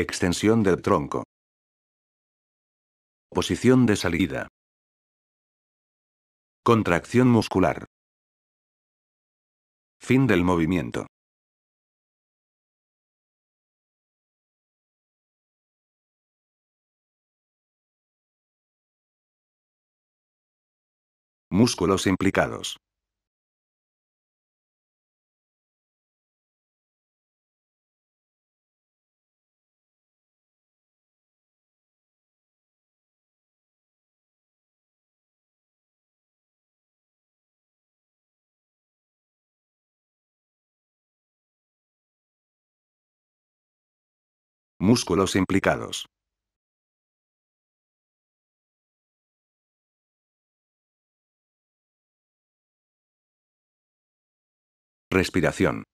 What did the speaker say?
Extensión del tronco. Posición de salida. Contracción muscular. Fin del movimiento. Músculos implicados. músculos implicados. Respiración.